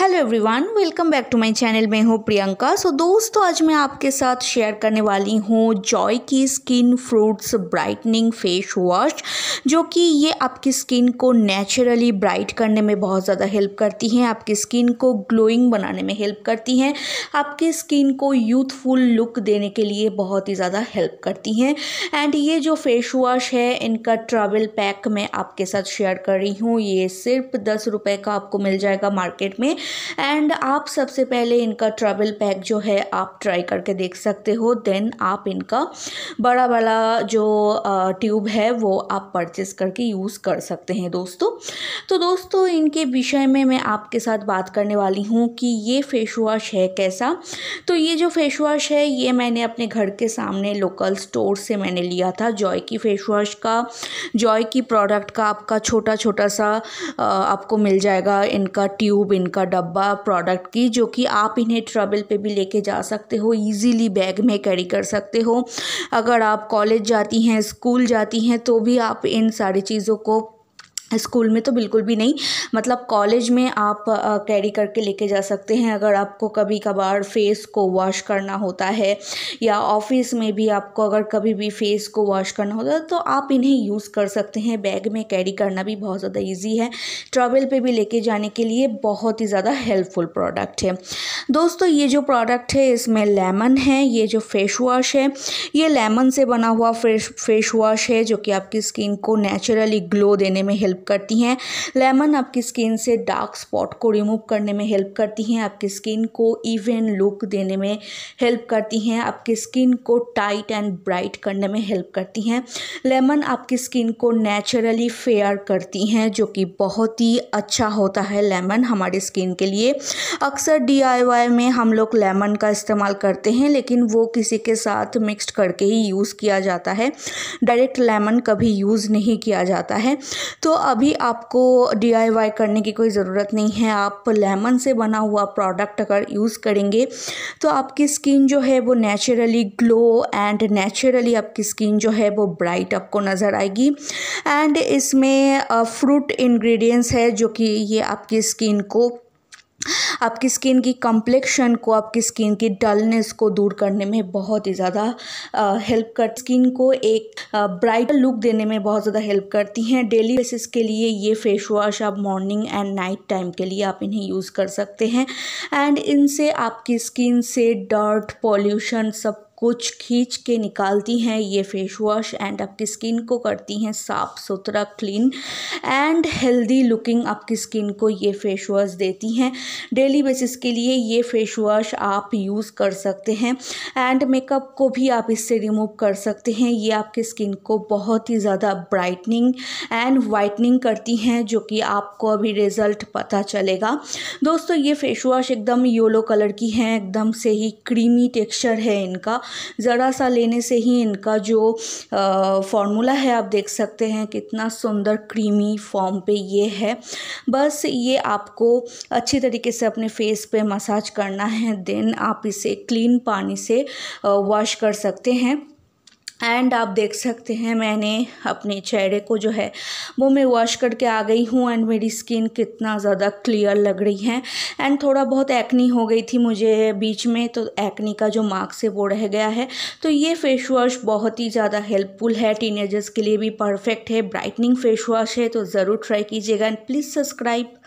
hello everyone welcome back to my channel मैं हूँ प्रियंका सो so, दोस्तों आज मैं आपके साथ शेयर करने वाली हूँ जॉय की skin fruits brightening face wash जो कि ये आपकी स्किन को नेचुरली ब्राइट करने में बहुत ज़्यादा हेल्प करती हैं आपकी स्किन को ग्लोइंग बनाने में हेल्प करती हैं आपकी स्किन को यूथफुल लुक देने के लिए बहुत ही ज़्यादा हेल्प करती हैं एंड ये जो फेस वॉश है इनका ट्रेवल पैक मैं आपके साथ शेयर कर रही हूँ ये सिर्फ दस रुपये का आपको मिल जाएगा मार्केट में एंड आप सबसे पहले इनका ट्रैवल पैक जो है आप ट्राई करके देख सकते हो देन आप इनका बड़ा बड़ा जो ट्यूब है वो आप परचेस करके यूज़ कर सकते हैं दोस्तों तो दोस्तों इनके विषय में मैं आपके साथ बात करने वाली हूँ कि ये फेस वॉश है कैसा तो ये जो फेस वॉश है ये मैंने अपने घर के सामने लोकल स्टोर से मैंने लिया था जॉय की फेस वॉश का जॉय की प्रोडक्ट का आपका छोटा छोटा सा आपको मिल जाएगा इनका ट्यूब इनका डब्बा डब्बा प्रोडक्ट की जो कि आप इन्हें ट्रेवल पे भी लेके जा सकते हो इजीली बैग में कैरी कर सकते हो अगर आप कॉलेज जाती हैं स्कूल जाती हैं तो भी आप इन सारी चीज़ों को स्कूल में तो बिल्कुल भी नहीं मतलब कॉलेज में आप कैरी करके लेके जा सकते हैं अगर आपको कभी कभार फेस को वॉश करना होता है या ऑफिस में भी आपको अगर कभी भी फेस को वॉश करना होता है तो आप इन्हें यूज़ कर सकते हैं बैग में कैरी करना भी बहुत ज़्यादा इजी है ट्रैवल पे भी लेके जाने के लिए बहुत ही ज़्यादा हेल्पफुल प्रोडक्ट है दोस्तों ये जो प्रोडक्ट है इसमें लेमन है ये जो फेस वॉश है ये लेमन से बना हुआ फेस फेस वॉश है जो कि आपकी स्किन को नेचुरली ग्लो देने में हेल्प हेल्प करती हैं लेमन आपकी स्किन से डार्क स्पॉट को रिमूव करने में हेल्प करती हैं आपकी स्किन को इवन लुक देने में हेल्प करती हैं आपकी स्किन को टाइट एंड ब्राइट करने में हेल्प करती हैं लेमन आपकी स्किन को नेचुरली फेयर करती हैं जो कि बहुत ही अच्छा होता है लेमन हमारी स्किन के लिए अक्सर डी में हम लोग लेमन का इस्तेमाल करते हैं लेकिन वो किसी के साथ मिक्सड करके ही यूज़ किया जाता है डायरेक्ट लेमन कभी यूज़ नहीं किया जाता है तो अभी आपको डी करने की कोई ज़रूरत नहीं है आप लेमन से बना हुआ प्रोडक्ट अगर यूज़ करेंगे तो आपकी स्किन जो है वो नेचुरली ग्लो एंड नेचुरली आपकी स्किन जो है वो ब्राइट आपको नज़र आएगी एंड इसमें फ्रूट इन्ग्रीडियंट्स है जो कि ये आपकी स्किन को आपकी स्किन की कम्प्लेक्शन को आपकी स्किन की डलनेस को दूर करने में बहुत ही ज़्यादा हेल्प कर स्किन को एक ब्राइट लुक देने में बहुत ज़्यादा हेल्प करती हैं डेली बेसिस के लिए ये फेस वॉश आप मॉर्निंग एंड नाइट टाइम के लिए आप इन्हें यूज़ कर सकते हैं एंड इनसे आपकी स्किन से डर्ट पॉल्यूशन सब कुछ खींच के निकालती हैं ये फेस वॉश एंड आपकी स्किन को करती हैं साफ सुथरा क्लीन एंड हेल्दी लुकिंग आपकी स्किन को ये फेस वॉश देती हैं डेली बेसिस के लिए ये फेस वॉश आप यूज़ कर सकते हैं एंड मेकअप को भी आप इससे रिमूव कर सकते हैं ये आपकी स्किन को बहुत ही ज़्यादा ब्राइटनिंग एंड वाइटनिंग करती हैं जो कि आपको अभी रिज़ल्ट पता चलेगा दोस्तों ये फेस वॉश एकदम येलो कलर की हैं एकदम से ही क्रीमी टेक्स्चर है इनका ज़रा सा लेने से ही इनका जो फॉर्मूला है आप देख सकते हैं कितना सुंदर क्रीमी फॉर्म पे ये है बस ये आपको अच्छी तरीके से अपने फेस पे मसाज करना है देन आप इसे क्लीन पानी से वॉश कर सकते हैं एंड आप देख सकते हैं मैंने अपने चेहरे को जो है वो मैं वॉश करके आ गई हूँ एंड मेरी स्किन कितना ज़्यादा क्लियर लग रही है एंड थोड़ा बहुत एक्नी हो गई थी मुझे बीच में तो एक्नी का जो मार्क्स है वो रह गया है तो ये फेस वॉश बहुत ही ज़्यादा हेल्पफुल है टीनेजर्स के लिए भी परफेक्ट है ब्राइटनिंग फेस वॉश है तो ज़रूर ट्राई कीजिएगा एंड प्लीज़ सब्सक्राइब